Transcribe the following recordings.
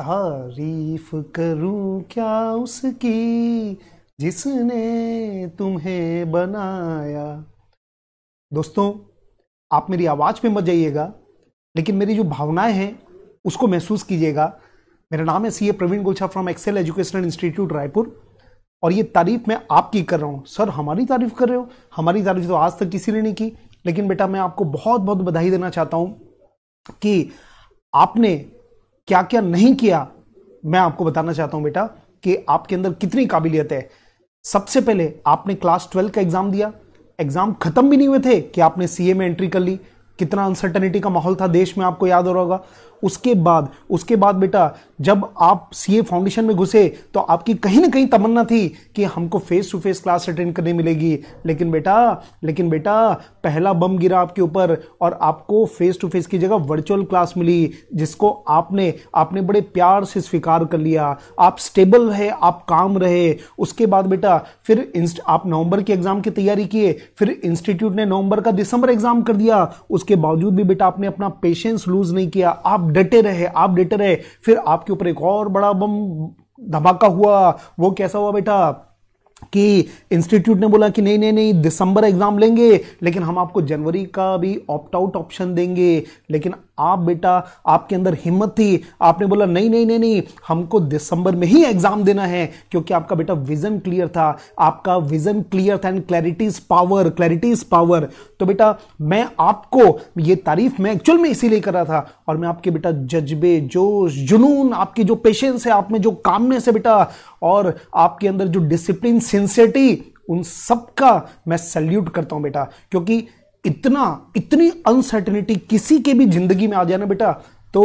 तारीफ करूं क्या उसकी जिसने तुम्हें बनाया दोस्तों आप मेरी आवाज़ पे मत जाइएगा लेकिन मेरी जो भावनाएं हैं उसको महसूस कीजिएगा मेरा नाम है C A Praveen Golchha from Excel educational institute Raipur और ये तारीफ मैं आपकी कर रहा हूँ सर हमारी तारीफ कर रहे हो हमारी तारीफ तो आज तक किसी ने नहीं की लेकिन बेटा मैं आपको बहुत बहुत बधाई देना चाहता हूँ कि आपने क्या क्या नहीं किया मैं आपको बताना चाहता हूं बेटा कि आपके अंदर कितनी काबिलियत है सबसे पहले आपने क्लास ट्वेल्व का एग्जाम दिया एग्जाम खत्म भी नहीं हुए थे कि आपने सीए में एंट्री कर ली कितना अनसर्टेनिटी का माहौल था देश में आपको याद हो रहा होगा उसके बाद उसके बाद बेटा जब आप सी ए फाउंडेशन में घुसे तो आपकी कहीं ना कहीं तमन्ना थी कि हमको face to face class attend करने मिलेगी लेकिन बेटा लेकिन बेटा पहला बम गिरा आपके ऊपर और आपको फेस टू फेस की जगह वर्चुअल क्लास मिली जिसको आपने आपने बड़े प्यार से स्वीकार कर लिया आप स्टेबल रहे आप काम रहे उसके बाद बेटा फिर आप नवंबर की एग्जाम की तैयारी किए फिर इंस्टीट्यूट ने नवंबर का दिसंबर एग्जाम कर दिया उसके बावजूद भी बेटा आपने अपना पेशेंस लूज नहीं किया आप डटे रहे आप डटे रहे फिर आपके ऊपर एक और बड़ा बम धमाका हुआ वो कैसा हुआ बेटा कि इंस्टीट्यूट ने बोला कि नहीं नहीं नहीं दिसंबर एग्जाम लेंगे लेकिन हम आपको जनवरी का भी ऑप्ट आउट ऑप्शन देंगे लेकिन आप बेटा आपके अंदर हिम्मत थी आपने बोला नहीं नहीं नहीं नहीं हमको दिसंबर में ही एग्जाम देना है क्योंकि आपका बेटा विजन क्लियर था आपका विजन क्लियर था and clarity power is power तो बेटा मैं आपको ये तारीफ मैं एक्चुअल में इसीलिए कर रहा था और मैं आपके बेटा जज्बे जोश जुनून आपकी जो पेशेंस है आप में जो कामनेस है बेटा और आपके अंदर जो डिसिप्लिन सिंसेटी उन सबका मैं सैल्यूट करता हूं बेटा क्योंकि इतना इतनी अनसर्टनिटी किसी के भी जिंदगी में आ जाए ना बेटा तो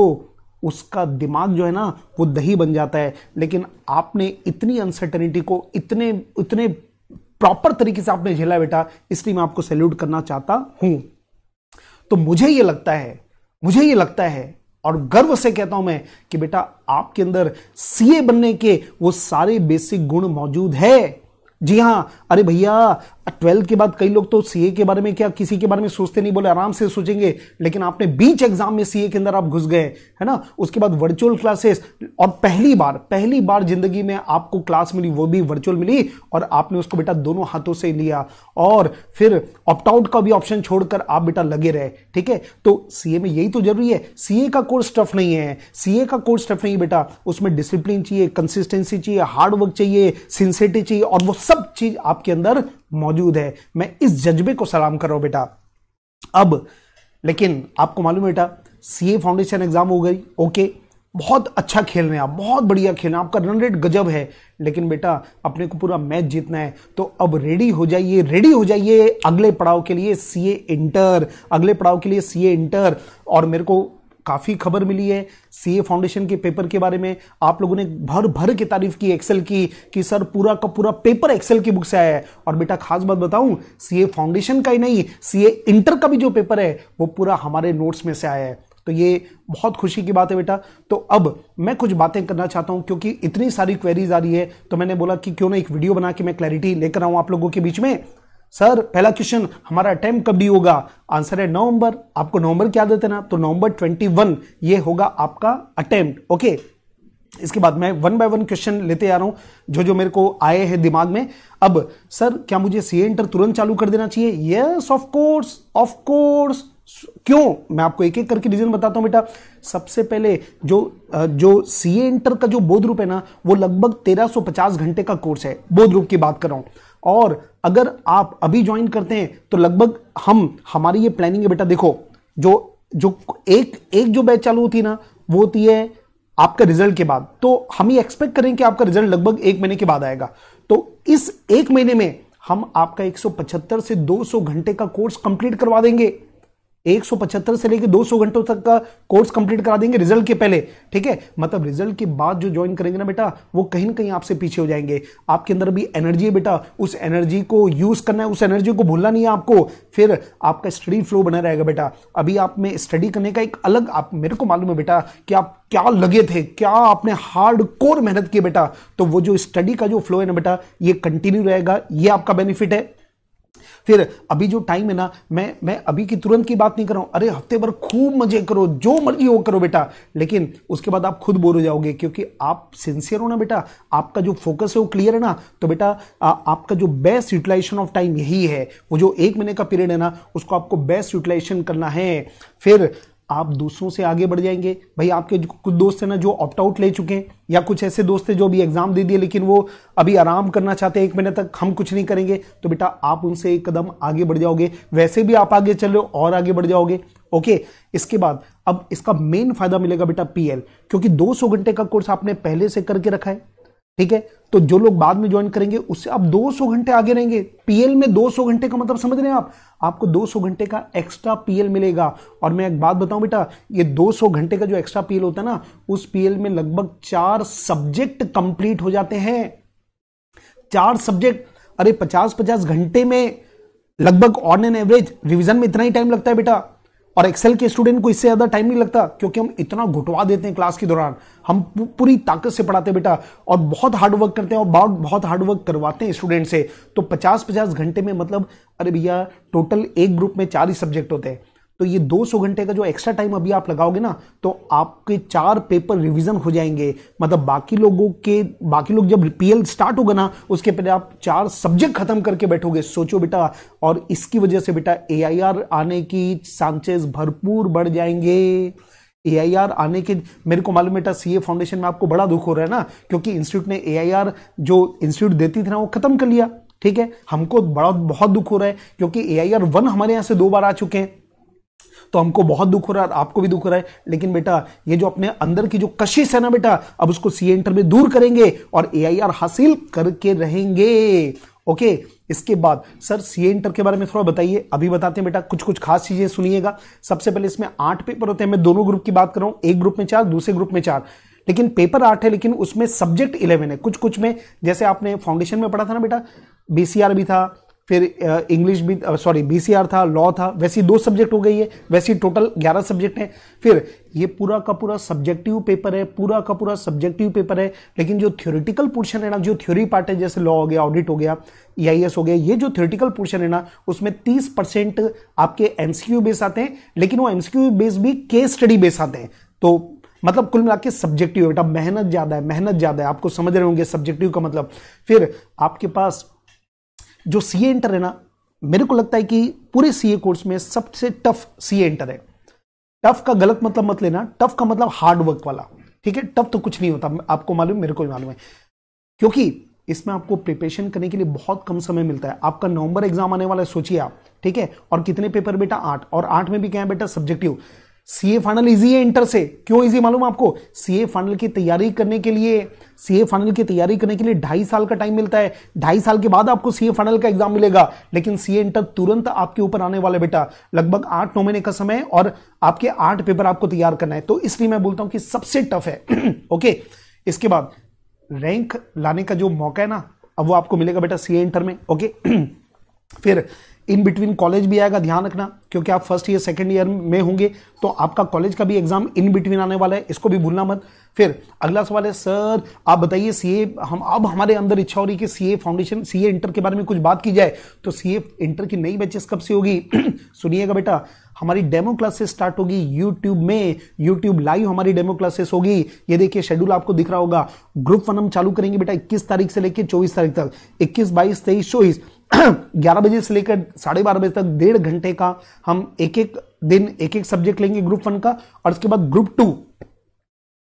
उसका दिमाग जो है ना वो दही बन जाता है लेकिन आपने इतनी अनसर्टनिटी को इतने इतने प्रॉपर तरीके से आपने झेला बेटा इसलिए मैं आपको सैल्यूट करना चाहता हूं तो मुझे ये लगता है मुझे ये लगता है और गर्व से कहता हूं मैं कि बेटा आपके अंदर सीए बनने के वो सारे बेसिक गुण मौजूद है जी हाँ अरे भैया ट्वेल्थ के बाद कई लोग तो सीए के बारे में क्या किसी के बारे में सोचते नहीं बोले आराम से सोचेंगे लेकिन आपने बीच एग्जाम में सीए के अंदर आप घुस गए है ना उसके बाद वर्चुअल क्लासेस और पहली बार पहली बार जिंदगी में आपको क्लास मिली वो भी वर्चुअल मिली और आपने उसको बेटा दोनों हाथों से लिया और फिर ऑप्टआउट का भी ऑप्शन छोड़कर आप बेटा लगे रहे ठीक है तो सीए में यही तो जरूरी है सीए का कोर्स टफ नहीं है सीए का कोर्स टफ नहीं बेटा उसमें डिसिप्लिन चाहिए कंसिस्टेंसी चाहिए हार्डवर्क चाहिए सिंसेरिटी चाहिए और वो सब चीज आपके अंदर मौजूद है मैं इस जज्बे को सलाम कर रहा हूं बेटा अब लेकिन आपको मालूम बेटा सी फाउंडेशन एग्जाम हो गई ओके बहुत अच्छा खेल रहे हैं आप बहुत बढ़िया खेल रहे हैं आपका रन रेट गजब है लेकिन बेटा अपने को पूरा मैच जीतना है तो अब रेडी हो जाइए रेडी हो जाइए अगले पड़ाव के लिए सीए इंटर अगले पड़ाव के लिए सीए इंटर और मेरे को काफ़ी खबर मिली है सीए फाउंडेशन के पेपर के बारे में आप लोगों ने भर भर की तारीफ की एक्सेल की कि सर पूरा का पूरा पेपर एक्सेल की बुक से आया है और बेटा खास बात बताऊं सीए फाउंडेशन का ही नहीं सीए इंटर का भी जो पेपर है वो पूरा हमारे नोट्स में से आया है तो ये बहुत खुशी की बात है बेटा तो अब मैं कुछ बातें करना चाहता हूं क्योंकि इतनी सारी क्वेरीज आ रही है तो मैंने बोला कि क्यों ना एक वीडियो बना के मैं क्लैरिटी लेकर आऊं आप लोगों के बीच में सर पहला क्वेश्चन हमारा अटेम्प कब डी होगा आंसर है नवंबर आपको नवंबर क्या देते ना तो नवंबर 21 ये होगा आपका अटेम्प्ट ओके इसके बाद मैं वन बाय वन क्वेश्चन लेते आ रहा हूं जो जो मेरे को आए हैं दिमाग में अब सर क्या मुझे सी एंटर तुरंत चालू कर देना चाहिए yes of course of course क्यों मैं आपको एक एक करके रीजन बताता हूं बेटा सबसे पहले जो जो सी एंटर का जो बोध रूप है ना वो लगभग 1350 घंटे का कोर्स है बोध रूप की बात कर रहा हूं और अगर आप अभी ज्वाइन करते हैं तो लगभग हम हमारी ये प्लानिंग है बेटा देखो जो जो एक एक जो बैच चालू होती है ना वो होती है आपका रिजल्ट के बाद तो हम ये एक्सपेक्ट करें कि आपका रिजल्ट लगभग एक महीने के बाद आएगा तो इस एक महीने में हम आपका 175 से 200 घंटे का कोर्स कंप्लीट करवा देंगे 175 से लेकर 200 घंटों तक का कोर्स कंप्लीट करा देंगे रिजल्ट के पहले ठीक है मतलब रिजल्ट के बाद जो ज्वाइन करेंगे ना बेटा वो कहीं ना कहीं आपसे पीछे हो जाएंगे आपके अंदर भी एनर्जी है बेटा उस एनर्जी को यूज करना है उस एनर्जी को भूलना नहीं है आपको फिर आपका स्टडी फ्लो बना रहेगा बेटा अभी आप में स्टडी करने का एक अलग आप मेरे को मालूम है बेटा कि आप क्या लगे थे क्या आपने हार्ड कोर मेहनत की बेटा तो वो जो स्टडी का जो फ्लो है ना बेटा ये कंटिन्यू रहेगा ये आपका बेनिफिट है फिर अभी जो टाइम है ना मैं मैं अभी की तुरंत की बात नहीं कर रहा हूं अरे हफ्ते भर खूब मजे करो जो मर्जी हो करो बेटा लेकिन उसके बाद आप खुद बोर हो जाओगे क्योंकि आप सिंसियर हो ना बेटा आपका जो फोकस है वो क्लियर है ना तो बेटा आ, आपका जो बेस्ट यूटिलाइजेशन ऑफ टाइम यही है वो जो एक महीने का पीरियड है ना उसको आपको बेस्ट यूटिलाइजेशन करना है फिर आप दूसरों से आगे बढ़ जाएंगे भाई आपके कुछ दोस्त हैं ना जो ऑप्ट आउट ले चुके हैं या कुछ ऐसे दोस्त हैं जो अभी एग्जाम दे दिए लेकिन वो अभी आराम करना चाहते हैं एक महीने तक हम कुछ नहीं करेंगे तो बेटा आप उनसे एक कदम आगे बढ़ जाओगे वैसे भी आप आगे चल रहे हो और आगे बढ़ जाओगे ओके इसके बाद अब इसका मेन फायदा मिलेगा बेटा पीएल क्योंकि 200 घंटे का कोर्स आपने पहले से करके रखा है ठीक है तो जो लोग बाद में ज्वाइन करेंगे उससे आप 200 घंटे आगे रहेंगे पीएल में 200 घंटे का मतलब समझ रहे हैं आप आपको 200 घंटे का एक्स्ट्रा पीएल मिलेगा और मैं एक बात बताऊं बेटा ये 200 घंटे का जो एक्स्ट्रा पीएल होता है ना उस पीएल में लगभग चार सब्जेक्ट कंप्लीट हो जाते हैं चार सब्जेक्ट अरे पचास पचास घंटे में लगभग ऑन एन एवरेज रिविजन में इतना ही टाइम लगता है बेटा और एक्सेल के स्टूडेंट को इससे ज्यादा टाइम नहीं लगता क्योंकि हम इतना घुटवा देते हैं क्लास के दौरान हम पूरी ताकत से पढ़ाते हैं बेटा और बहुत हार्ड वर्क करते हैं और बहुत बहुत हार्ड वर्क करवाते हैं स्टूडेंट से तो पचास पचास घंटे में मतलब अरे भैया टोटल एक ग्रुप में चार ही सब्जेक्ट होते हैं तो ये 200 घंटे का जो एक्स्ट्रा टाइम अभी आप लगाओगे ना तो आपके चार पेपर रिवीजन हो जाएंगे मतलब बाकी लोगों के बाकी लोग जब पीएल स्टार्ट होगा ना उसके पहले आप चार सब्जेक्ट खत्म करके बैठोगे सोचो बेटा और इसकी वजह से बेटा ए आने की चांसेस भरपूर बढ़ जाएंगे ए आने के मेरे को मालूम बेटा सी फाउंडेशन में आपको बड़ा दुख हो रहा है ना क्योंकि इंस्टीट्यूट ने ए जो इंस्टीट्यूट देती थी ना वो खत्म कर लिया ठीक है हमको बड़ा बहुत दुख हो रहा है क्योंकि ए आई आर वन हमारे यहां से दो बार आ चुके हैं तो हमको बहुत दुख हो रहा है आपको भी दुख हो रहा है लेकिन बेटा ये जो अपने अंदर की जो कशिश है ना बेटा अब उसको सी एंटर में दूर करेंगे और ए हासिल करके रहेंगे ओके इसके बाद सर सी एंटर के बारे में थोड़ा बताइए अभी बताते हैं बेटा कुछ कुछ खास चीजें सुनिएगा सबसे पहले इसमें आठ पेपर होते हैं मैं दोनों ग्रुप की बात कर रहा हूं एक ग्रुप में चार दूसरे ग्रुप में चार लेकिन पेपर आठ है लेकिन उसमें सब्जेक्ट इलेवन है कुछ कुछ में जैसे आपने फाउंडेशन में पढ़ा था ना बेटा बीसीआर भी था फिर इंग्लिश भी सॉरी बी था लॉ था वैसी दो सब्जेक्ट हो गई है वैसी टोटल ग्यारह सब्जेक्ट है फिर ये पूरा का पूरा सब्जेक्टिव पेपर है पूरा का पूरा सब्जेक्टिव पेपर है लेकिन जो थ्योरेटिकल पोर्शन है ना जो थ्योरी पार्ट है जैसे लॉ हो गया ऑडिट हो गया ई e हो गया ये जो थ्योरेटिकल पोर्शन है ना उसमें तीस परसेंट आपके एमसीक्यू बेस आते हैं लेकिन वो एमसीक्यू बेस भी केस स्टडी बेस आते हैं तो मतलब कुल मिला के सब्जेक्टिव बेटा मेहनत ज्यादा है मेहनत ज्यादा है आपको समझ रहे होंगे सब्जेक्टिव का मतलब फिर आपके पास जो सी इंटर है ना मेरे को लगता है कि पूरे सीए कोर्स में सबसे टफ सीए इंटर है टफ का गलत मतलब मत लेना टफ का मतलब हार्ड वर्क वाला ठीक है टफ तो कुछ नहीं होता आपको मालूम मेरे को भी मालूम है क्योंकि इसमें आपको प्रिपरेशन करने के लिए बहुत कम समय मिलता है आपका नवंबर एग्जाम आने वाला है सोचिए आप ठीक है और कितने पेपर बेटा आठ और आठ में भी क्या है बेटा सब्जेक्टिव सीए फाइनल इजी है इंटर से क्यों इजी मालूम आपको सीए फाइनल की तैयारी करने के लिए सीए फाइनल की तैयारी करने के लिए ढाई साल का टाइम मिलता है ढाई साल के बाद आपको सीए फाइनल का एग्जाम मिलेगा लेकिन सीए इंटर तुरंत आपके ऊपर आने वाला बेटा लगभग आठ नौ महीने का समय और आपके आठ पेपर आपको तैयार करना है तो इसलिए मैं बोलता हूं कि सबसे टफ है ओके इसके बाद रैंक लाने का जो मौका है ना अब वो आपको मिलेगा बेटा सीए इंटर में ओके फिर इन बिटवीन कॉलेज भी आएगा ध्यान रखना क्योंकि आप फर्स्ट ईयर सेकेंड ईयर में होंगे तो आपका कॉलेज का भी एग्जाम इन बिटवीन आने वाला है इसको भी भूलना मत फिर अगला सवाल है सर आप बताइए सीए हम अब हमारे अंदर इच्छा हो रही है कि सीए फाउंडेशन ए इंटर के बारे में कुछ बात की जाए तो ए इंटर की नई बैचेस कब से होगी सुनिएगा बेटा हमारी डेमो क्लासेस स्टार्ट होगी यूट्यूब में यूट्यूब लाइव हमारी डेमो क्लासेस होगी ये देखिए शेड्यूल आपको दिख रहा होगा ग्रुप वन हम चालू करेंगे बेटा 21 तारीख से लेकर 24 तारीख तक 21 22 23 चौबीस ग्यारह बजे से लेकर साढ़े बारह बजे तक डेढ़ घंटे का हम एक एक दिन एक एक सब्जेक्ट लेंगे ग्रुप वन का और उसके बाद ग्रुप टू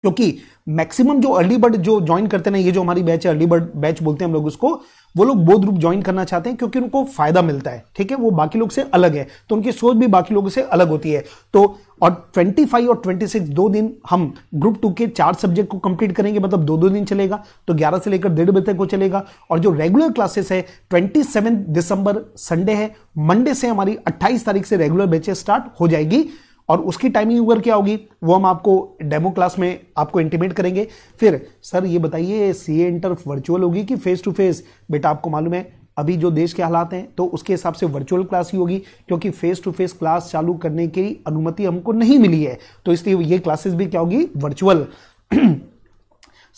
क्योंकि मैक्सिमम जो अर्ली बर्ड जो ज्वाइन करते हैं ये जो हमारी बैच है अर्ली बर्ड बैच बोलते हैं हम लोग उसको वो लोग बोध रूप ज्वाइन करना चाहते हैं क्योंकि उनको फायदा मिलता है ठीक है वो बाकी लोग से अलग है तो उनकी सोच भी बाकी लोगों से अलग होती है तो और 25 और 26 दो दिन हम ग्रुप टू के चार सब्जेक्ट को कंप्लीट करेंगे मतलब दो दो दिन चलेगा तो 11 से लेकर डेढ़ बजे तक को चलेगा और जो रेगुलर क्लासेस है 27 दिसंबर संडे है मंडे से हमारी 28 तारीख से रेगुलर बैचेस स्टार्ट हो जाएगी और उसकी टाइमिंग उगर क्या होगी वो हम आपको डेमो क्लास में आपको इंटीमेट करेंगे फिर सर ये बताइए सी ए इंटर वर्चुअल होगी कि फेस टू फेस बेटा आपको मालूम है अभी जो देश के हालात हैं तो उसके हिसाब से वर्चुअल क्लास ही होगी क्योंकि फेस टू फेस क्लास चालू करने की अनुमति हमको नहीं मिली है तो इसलिए ये क्लासेस भी क्या होगी वर्चुअल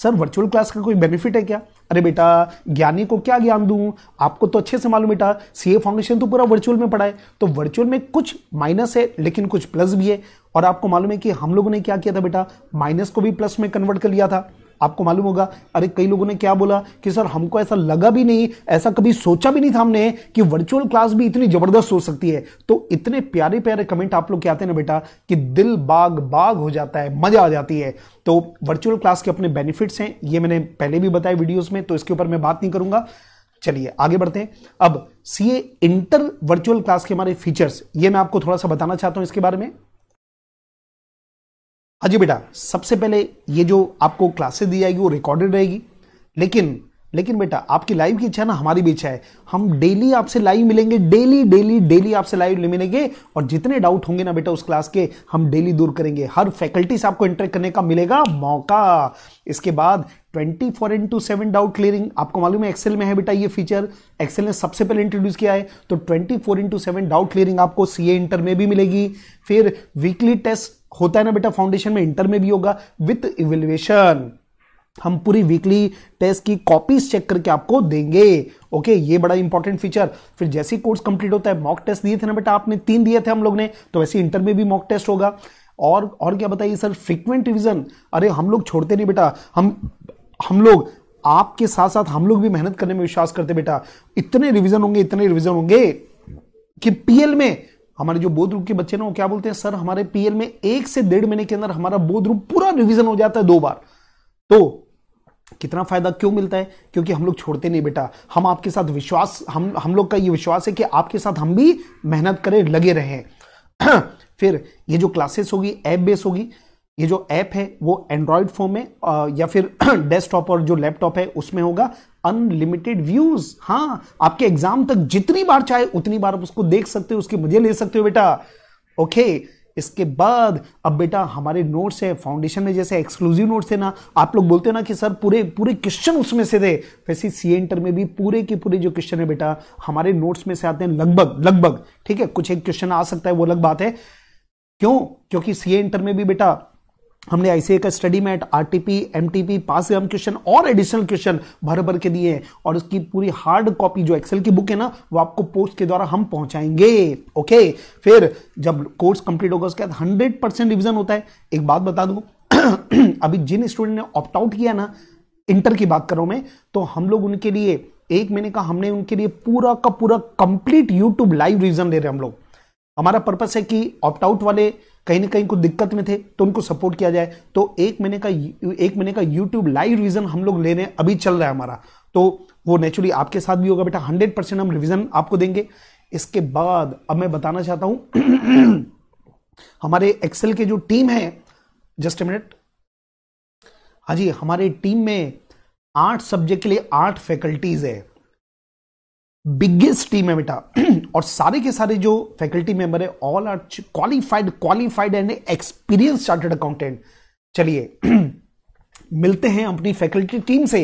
सर वर्चुअल क्लास का कोई बेनिफिट है क्या अरे बेटा ज्ञानी को क्या ज्ञान दूं आपको तो अच्छे से मालूम बेटा सी ए फाउंडेशन तो पूरा वर्चुअल में पढ़ा है तो वर्चुअल में कुछ माइनस है लेकिन कुछ प्लस भी है और आपको मालूम है कि हम लोगों ने क्या किया था बेटा माइनस को भी प्लस में कन्वर्ट कर लिया था आपको मालूम होगा अरे कई लोगों ने क्या बोला कि सर हमको ऐसा लगा भी नहीं ऐसा कभी सोचा भी नहीं था हमने कि वर्चुअल क्लास भी इतनी जबरदस्त हो सकती है तो इतने प्यारे प्यारे कमेंट आप लोग क्या आते हैं ना बेटा कि दिल बाग बाग हो जाता है मजा आ जाती है तो वर्चुअल क्लास के अपने बेनिफिट्स हैं ये मैंने पहले भी बताया वीडियोज में तो इसके ऊपर मैं बात नहीं करूंगा चलिए आगे बढ़ते हैं अब सीए इंटर वर्चुअल क्लास के हमारे फीचर्स ये मैं आपको थोड़ा सा बताना चाहता हूं इसके बारे में हाँ जी बेटा सबसे पहले ये जो आपको क्लासेस दी जाएगी वो रिकॉर्डेड रहेगी लेकिन लेकिन बेटा आपकी लाइव की इच्छा ना हमारी भी इच्छा है हम डेली आपसे लाइव मिलेंगे डेली डेली डेली आपसे लाइव मिलेंगे और जितने डाउट होंगे ना बेटा उस क्लास के हम डेली दूर करेंगे हर फैकल्टी से आपको इंटरेक्ट करने का मिलेगा मौका इसके बाद twenty four into seven doubt clearing आपको मालूम है एक्सेल में है बेटा ये फीचर एक्सेल ने सबसे पहले इंट्रोड्यूस किया है तो twenty four into seven doubt clearing आपको सी इंटर में भी मिलेगी फिर वीकली टेस्ट होता है ना बेटा फाउंडेशन में इंटर में भी होगा विथ इवेल्युएशन हम पूरी वीकली टेस्ट की कॉपीज चेक करके आपको देंगे ओके ये बड़ा इंपॉर्टेंट फीचर फिर जैसे ही कोर्स कंप्लीट होता है मॉक टेस्ट दिए थे ना बेटा आपने तीन दिए थे हम लोग ने तो वैसे इंटर में भी मॉक टेस्ट होगा और और क्या बताइए सर फ्रिक्वेंट रिविजन अरे हम लोग छोड़ते नहीं बेटा हम हम लोग आपके साथ साथ हम लोग भी मेहनत करने में विश्वास करते बेटा इतने रिविजन होंगे इतने रिविजन होंगे कि पीएल में हमारे जो बोध रूप के बच्चे ना वो क्या बोलते हैं सर हमारे पीएल में एक से डेढ़ महीने के अंदर हमारा बोध रूप पूरा रिविजन हो जाता है दो बार तो कितना फायदा क्यों मिलता है क्योंकि हम लोग छोड़ते नहीं बेटा हम आपके साथ विश्वास हम हम लोग का ये विश्वास है कि आपके साथ हम भी मेहनत करें लगे रहें फिर ये जो क्लासेस होगी ऐप बेस होगी ये जो ऐप है वो एंड्रॉयड फोन में या फिर डेस्कटॉप और जो लैपटॉप है उसमें होगा अनलिमिटेड व्यूज हाँ आपके एग्जाम तक जितनी बार चाहे उतनी बार आप उसको देख सकते हो उसके मजे ले सकते हो बेटा ओके इसके बाद अब बेटा हमारे नोट्स है फाउंडेशन में जैसे एक्सक्लूसिव नोट्स थे ना आप लोग बोलते हो ना कि सर पूरे पूरे क्वेश्चन उसमें से थे वैसे सी एंटर में भी पूरे के पूरे जो क्वेश्चन है बेटा हमारे नोट्स में से आते हैं लगभग लगभग ठीक है कुछ एक क्वेश्चन आ सकता है वो अलग बात है क्यों क्योंकि सी एंटर में भी बेटा हमने आईसीए का study mat RTP MTP past M question और एडिशनल क्वेश्चन भर भर के दिए हैं और उसकी पूरी हार्ड कॉपी जो एक्सेल की बुक है ना वो आपको पोस्ट के द्वारा हम पहुंचाएंगे ओके फिर जब कोर्स कंप्लीट होगा उसके बाद हंड्रेड परसेंट रिविजन होता है एक बात बता दू अभी जिन स्टूडेंट ने ऑप्ट आउट किया ना इंटर की बात करो मैं तो हम लोग उनके लिए एक महीने का हमने उनके लिए पूरा का पूरा कंप्लीट यूट्यूब लाइव रिविजन दे रहे हैं हम लोग हमारा पर्पस है कि ऑप्ट आउट वाले कहीं ना कहीं कुछ दिक्कत में थे तो उनको सपोर्ट किया जाए तो एक महीने का एक महीने का यूट्यूब लाइव रिविजन हम लोग ले रहे हैं अभी चल रहा है हमारा तो वो नेचुरली आपके साथ भी होगा बेटा हंड्रेड परसेंट हम रिविजन आपको देंगे इसके बाद अब मैं बताना चाहता हूं हमारे एक्सेल के जो टीम है जस्ट मिनट हाँ जी हमारे टीम में आठ सब्जेक्ट के लिए आठ फैकल्टीज है बिगेस्ट टीम है बेटा और सारे के सारे जो फैकल्टी मेंबर है all are qualified qualified and experience chartered accountant चलिए मिलते हैं अपनी फैकल्टी टीम से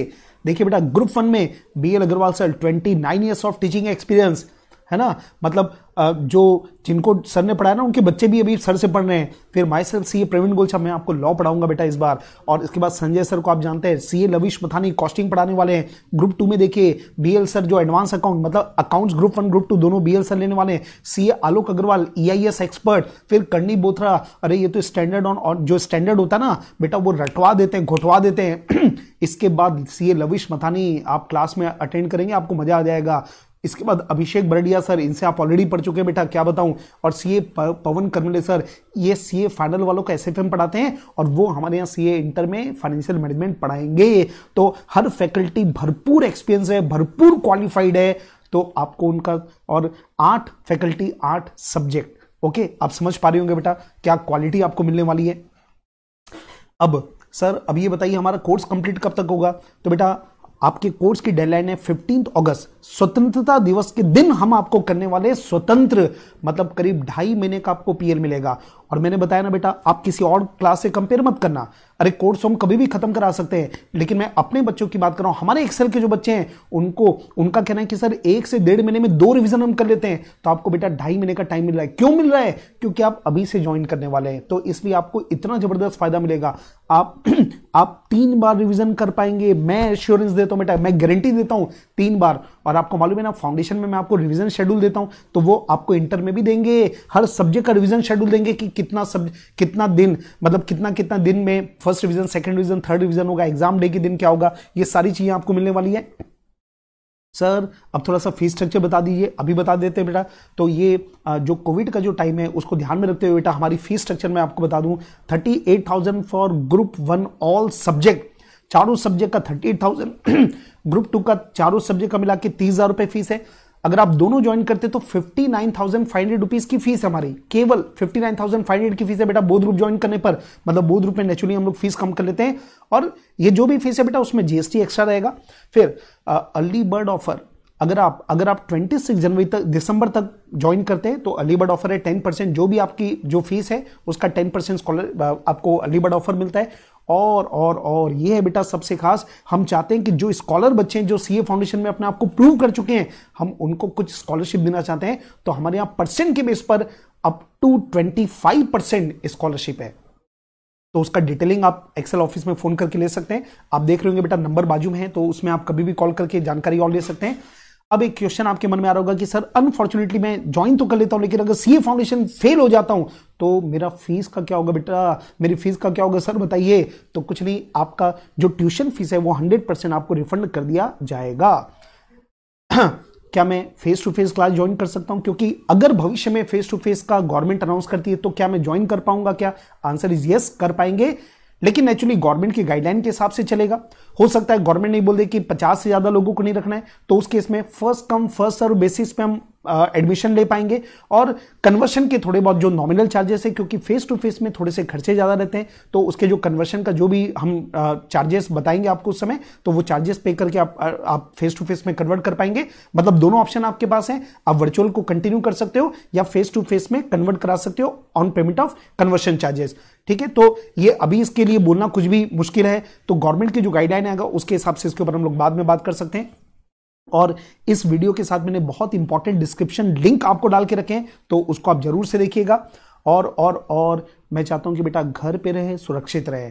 देखिए बेटा ग्रुप वन में B L Agarwal sir twenty nine years of teaching experience है ना मतलब जो जिनको सर ने पढ़ाया ना उनके बच्चे भी अभी सर से पढ़ रहे हैं फिर माई sir C A Praveen Golchha मैं आपको लॉ पढ़ाऊंगा बेटा इस बार और इसके बाद संजय सर को आप जानते हैं सी ए लविश मथानी कॉस्टिंग पढ़ाने वाले हैं ग्रुप टू में देखिए बी एल सर जो एडवांस अकाउंट मतलब accounts group one group two दोनों बी एल सर लेने वाले हैं C A Alok Agarwal E I S expert फिर कर्णी बोथरा अरे ये तो स्टैंडर्ड ऑन और जो स्टैंडर्ड होता है ना बेटा वो रटवा देते हैं घोटवा देते हैं इसके बाद सी ए लविश मथानी आप क्लास में अटेंड करेंगे आपको मजा आ जाएगा इसके बाद अभिषेक बरडिया सर इनसे आप ऑलरेडी पढ़ चुके हैं बेटा क्या बताऊं और सीए पवन करमले सर ये सीए फाइनल वालों का एसएफएम पढ़ाते हैं और वो हमारे यहाँ सीए इंटर में फाइनेंशियल मैनेजमेंट पढ़ाएंगे तो हर फैकल्टी भरपूर एक्सपीरियंस है भरपूर क्वालिफाइड है तो आपको उनका और आठ फैकल्टी आठ सब्जेक्ट ओके आप समझ पा रहे होंगे बेटा क्या क्वालिटी आपको मिलने वाली है अब सर अब ये बताइए हमारा कोर्स कंप्लीट कब तक होगा तो बेटा आपके कोर्स की डेडलाइन है फिफ्टींथ अगस्त स्वतंत्रता दिवस के दिन हम आपको करने वाले स्वतंत्र मतलब करीब ढाई महीने का आपको पीएल मिलेगा और मैंने बताया ना बेटा आप किसी और क्लास से कंपेयर मत करना अरे कोर्स हम कभी भी खत्म करा सकते हैं लेकिन मैं अपने बच्चों की बात कर रहा हूं हमारे एक्सेल के जो बच्चे हैं उनको उनका कहना है कि सर एक से डेढ़ महीने में दो रिविजन हम कर लेते हैं तो आपको बेटा ढाई महीने का टाइम मिल रहा है क्यों मिल रहा है क्योंकि आप अभी से ज्वाइन करने वाले हैं तो इसलिए आपको इतना जबरदस्त फायदा मिलेगा आप आप तीन बार रिविजन कर पाएंगे मैं एश्योरेंस देता हूं बेटा मैं गारंटी देता हूं तीन बार और आपको मालूम है ना फाउंडेशन में मैं आपको रिविजन शेड्यूल देता हूं तो वो आपको इंटर में भी देंगे हर सब्जेक्ट का रिविजन शेड्यूल देंगे कि कितना सब कितना दिन मतलब कितना कितना दिन में first revision second revision third revision होगा एग्जाम डे के दिन क्या होगा ये सारी चीजें आपको मिलने वाली है सर अब थोड़ा सा फीस स्ट्रक्चर बता दीजिए अभी बता देते हैं बेटा तो ये जो कोविड का जो टाइम है उसको ध्यान में रखते हुए बेटा हमारी फीस स्ट्रक्चर में आपको बता दूं thirty eight thousand for group one all subject चारों सब्जेक्ट का thirty eight thousand group two का चारों सब्जेक्ट का मिला के तीस हजार रुपए फीस है अगर आप दोनों ज्वाइन करते तो fifty nine thousand five hundred rupees की फीस हमारी केवल fifty nine thousand five hundred की फीस है बेटा बोध ग्रुप ज्वाइन करने पर मतलब बोध ग्रुप में नेचुरली हम लोग फीस कम कर लेते हैं और ये जो भी फीस है बेटा उसमें जीएसटी एक्स्ट्रा रहेगा फिर अर्ली बर्ड ऑफर अगर आप अगर आप 26 जनवरी तक दिसंबर तक ज्वाइन करते हैं तो अलीबर्ड ऑफर है 10 परसेंट जो भी आपकी जो फीस है उसका 10 परसेंट स्कॉलर आपको अलीबर्ड ऑफर मिलता है और और और ये है बेटा सबसे खास हम चाहते हैं कि जो स्कॉलर बच्चे हैं जो सीए फाउंडेशन में अपने आप को प्रूव कर चुके हैं हम उनको कुछ स्कॉलरशिप देना चाहते हैं तो हमारे यहां परसेंट के बेस पर up to twenty five percent scholarship है तो उसका डिटेलिंग आप एक्सेल ऑफिस में फोन करके ले सकते हैं आप देख रहे होंगे बेटा नंबर बाजू में है तो उसमें आप कभी भी कॉल करके जानकारी और ले सकते हैं अब एक क्वेश्चन आपके मन में आ रहा होगा कि सर अनफॉर्चुनेटली मैं ज्वाइन तो कर लेता हूं लेकिन अगर सीए फाउंडेशन फेल हो जाता हूं तो मेरा फीस का क्या होगा बेटा मेरी फीस का क्या होगा सर बताइए तो कुछ नहीं आपका जो ट्यूशन फीस है वो हंड्रेड परसेंट आपको रिफंड कर दिया जाएगा क्या मैं face to face class join कर सकता हूं क्योंकि अगर भविष्य में फेस टू फेस का गवर्नमेंट अनाउंस करती है तो क्या मैं ज्वाइन कर पाऊंगा क्या आंसर इज यस कर पाएंगे लेकिन एक्चुअली गवर्नमेंट की गाइडलाइन के हिसाब से चलेगा हो सकता है गवर्नमेंट नहीं बोल दे कि पचास से ज्यादा लोगों को नहीं रखना है तो उस केस में first come first serve basis पे हम एडमिशन ले पाएंगे और कन्वर्शन के थोड़े बहुत जो नॉमिनल चार्जेस है क्योंकि फेस टू फेस में थोड़े से खर्चे ज्यादा रहते हैं तो उसके जो कन्वर्शन का जो भी हम चार्जेस बताएंगे आपको उस समय तो वो चार्जेस पे करके आप आप फेस टू फेस में कन्वर्ट कर पाएंगे मतलब दोनों ऑप्शन आपके पास है आप वर्चुअल को कंटिन्यू कर सकते हो या फेस टू फेस में कन्वर्ट करा सकते हो on payment of conversion charges ठीक है तो ये अभी इसके लिए बोलना कुछ भी मुश्किल है तो गवर्नमेंट की जो गाइडलाइन आएगा उसके हिसाब से इसके ऊपर हम लोग बाद में बात कर सकते हैं और इस वीडियो के साथ मैंने बहुत इंपॉर्टेंट डिस्क्रिप्शन लिंक आपको डाल के रखे हैं तो उसको आप जरूर से देखिएगा और और और मैं चाहता हूं कि बेटा घर पे रहे सुरक्षित रहे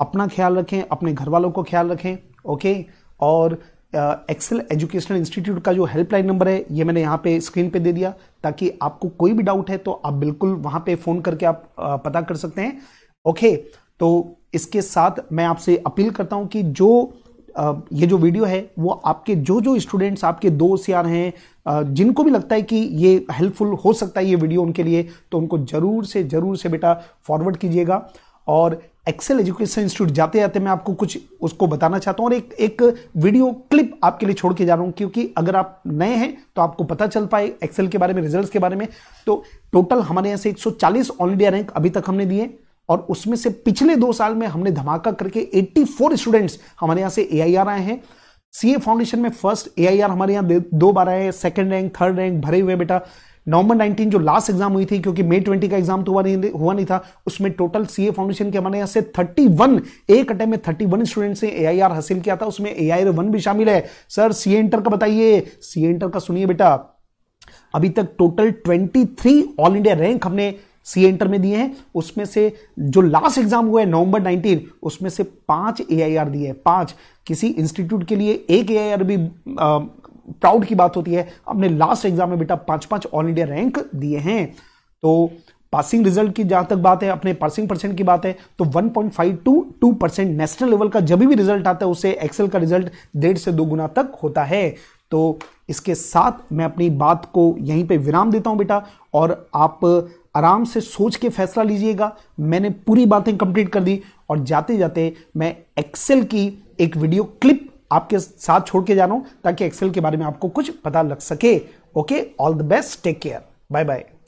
अपना ख्याल रखें अपने घर वालों को ख्याल रखें ओके और एक्सेल एजुकेशनल इंस्टीट्यूट का जो हेल्पलाइन नंबर है ये मैंने यहाँ पे स्क्रीन पे दे दिया ताकि आपको कोई भी डाउट है तो आप बिल्कुल वहां पे फोन करके आप पता कर सकते हैं ओके तो इसके साथ मैं आपसे अपील करता हूं कि जो ये जो वीडियो है वो आपके जो जो स्टूडेंट्स आपके दोस्त यार हैं जिनको भी लगता है कि ये हेल्पफुल हो सकता है ये वीडियो उनके लिए तो उनको जरूर से जरूर से बेटा फॉरवर्ड कीजिएगा और एक्सेल एजुकेशन इंस्टीट्यूट जाते जाते मैं आपको कुछ उसको बताना चाहता हूं और एक एक वीडियो क्लिप आपके लिए छोड़ के जा रहा हूं क्योंकि अगर आप नए हैं तो आपको पता चल पाए एक्सेल के बारे में रिजल्ट्स के बारे में तो टोटल हमारे यहाँ से 140 ऑल इंडिया रैंक अभी तक हमने दिए और उसमें से पिछले दो साल में हमने धमाका करके 84 स्टूडेंट्स हमारे यहाँ से ए आए हैं सीए फाउंडेशन में फर्स्ट ए हमारे यहाँ दो बार आए हैं सेकेंड रैंक थर्ड रैंक भरे हुए बेटा नवंबर 19 जो लास्ट एग्जाम हुई थी क्योंकि मे 20 का एग्जाम तो हुआ नहीं हुआ नहीं था उसमें टोटल सीए फाउंडेशन के हमारे यहां से 31 एक अटैम्प में 31 स्टूडेंट से एआईआर हासिल किया था उसमें एआईआर वन भी शामिल है सर सीए इंटर का बताइए सीए इंटर का सुनिए बेटा अभी तक टोटल 23 ऑल इंडिया रैंक हमने सी इंटर में दिए हैं उसमें से जो लास्ट एग्जाम हुआ है नवंबर 19 उसमें से पांच एआईआर दिए हैं पांच किसी इंस्टीट्यूट के लिए एक एआईआर भी प्राउड की बात होती है अपने लास्ट एग्जाम में बेटा पांच पांच ऑल इंडिया रैंक दिए हैं तो पासिंग रिजल्ट की जहां तक बात है अपने पासिंग परसेंट की बात है तो 1.5 टू 2 परसेंट नेशनल लेवल का जब भी रिजल्ट आता है उससे एक्सेल का रिजल्ट डेढ़ से दो गुना तक होता है तो इसके साथ मैं अपनी बात को यहीं पे विराम देता हूं बेटा और आप आराम से सोच के फैसला लीजिएगा मैंने पूरी बातें कंप्लीट कर दी और जाते जाते मैं एक्सेल की एक वीडियो क्लिप आपके साथ छोड़ के जा रहा हूं ताकि एक्सेल के बारे में आपको कुछ पता लग सके okay all the best take care bye bye